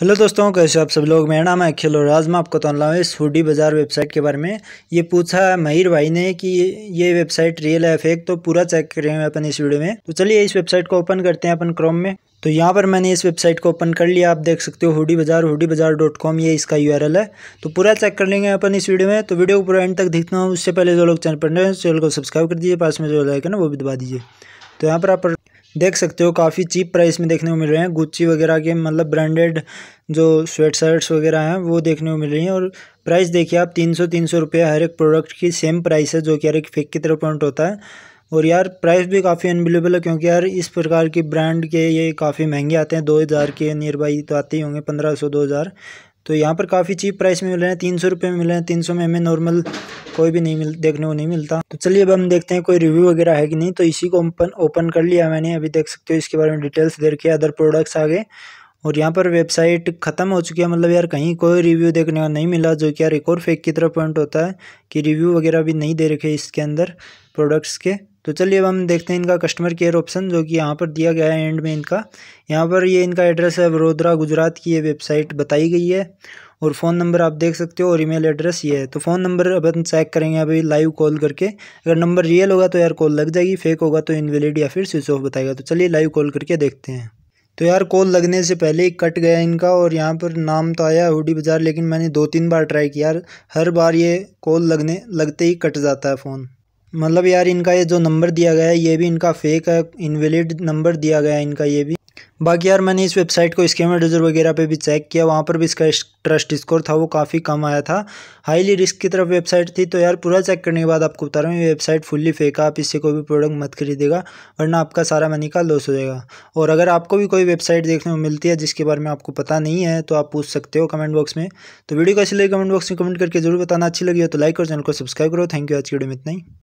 hello दोस्तों कैसे आप सब लोग मेरा नाम है अखिल और आज मैं आपको लाऊँ इस हुडी बाज़ार वेबसाइट के बारे में ये पूछा है महिर भाई ने कि ये वेबसाइट रियल है फेक तो पूरा चेक हैं अपन इस वीडियो में तो चलिए इस वेबसाइट को ओपन करते हैं अपन क्रोम में तो यहाँ पर मैंने इस वेबसाइट को ओपन कर लिया आप देख सकते हो हुडी बाज़ार हुडी बाज़ार डॉट कॉम ये इसका यू है तो पूरा चेक कर लेंगे अपन इस वीडियो में तो वीडियो को पूरा एंड तक देखना हो उससे पहले जो लोग चैनल पर नए चैनल को सब्सक्राइब कर दीजिए पास में जो लाइक है ना वो भी दबा दीजिए तो यहाँ पर आप देख सकते हो काफ़ी चीप प्राइस में देखने को मिल रहे हैं गुच्ची वगैरह के मतलब ब्रांडेड जो स्वेट शर्ट्स वगैरह हैं वो देखने को मिल रही हैं और प्राइस देखिए आप तीन सौ तीन सौ रुपये हर एक प्रोडक्ट की सेम प्राइस है जो कि हर एक फेक की तरह पॉइंट होता है और यार प्राइस भी काफ़ी अनबिलेबल है क्योंकि यार इस प्रकार के ब्रांड के ये काफ़ी महंगे आते हैं दो हज़ार के नियर बाई तो आते ही होंगे पंद्रह सौ दो हज़ार तो यहाँ पर काफ़ी चीप प्राइस में मिल रहे हैं तीन सौ रुपये में मिल रहे हैं तीन सौ में हमें नॉर्मल कोई भी नहीं मिल देखने को नहीं मिलता तो चलिए अब हम देखते हैं कोई रिव्यू वगैरह है कि नहीं तो इसी को ओपन ओपन कर लिया मैंने अभी देख सकते हो इसके बारे में डिटेल्स दे रखी है अदर प्रोडक्ट्स आ गए और यहाँ पर वेबसाइट ख़त्म हो चुकी है मतलब यार कहीं कोई रिव्यू देखने का नहीं मिला जो कि यार एक और फेक की तरह पॉइंट होता है कि रिव्यू वगैरह भी नहीं दे रखे इसके अंदर प्रोडक्ट्स के तो चलिए अब हम देखते हैं इनका कस्टमर केयर ऑप्शन जो कि यहाँ पर दिया गया है एंड में इनका यहाँ पर ये इनका एड्रेस है वडोदरा गुजरात की ये वेबसाइट बताई गई है और फ़ोन नंबर आप देख सकते हो और ईमेल एड्रेस ये है तो फ़ोन नंबर अब हम चेक करेंगे अभी लाइव कॉल करके अगर नंबर रियल होगा तो यार कॉल लग जाएगी फेक होगा तो इनवेलिड या फिर स्विच ऑफ बताएगा तो चलिए लाइव कॉल करके देखते हैं तो यार कॉल लगने से पहले ही कट गया इनका और यहाँ पर नाम तो आया हुडी बाज़ार लेकिन मैंने दो तीन बार ट्राई किया यार हर बार ये कॉल लगने लगते ही कट जाता है फ़ोन मतलब यार इनका ये जो नंबर दिया गया है ये भी इनका फेक है इनवेलिड नंबर दिया गया है इनका ये भी बाकी यार मैंने इस वेबसाइट को स्केमर डजर वगैरह पे भी चेक किया वहाँ पर भी इसका ट्रस्ट स्कोर था वो काफ़ी कम आया था हाईली रिस्क की तरफ वेबसाइट थी तो यार पूरा चेक करने के बाद आपको बता रहा हूँ ये वेबसाइट फुल्ली फेक है आप इससे कोई भी प्रोडक्ट मत खरीदेगा वरना आपका सारा मनी का लॉस हो जाएगा और अगर आपको भी कोई वेबसाइट देखने को मिलती है जिसके बारे में आपको पता नहीं है तो आप पूछ सकते हो कमेंट बॉक्स में तो वीडियो कैसी लगी कमेंट बॉक्स में कमेंट करके जरूर बताना अच्छी लगी हो तो लाइक और चैनल को सब्सक्राइब करो थैंक यू आज की वीडियो में इतना ही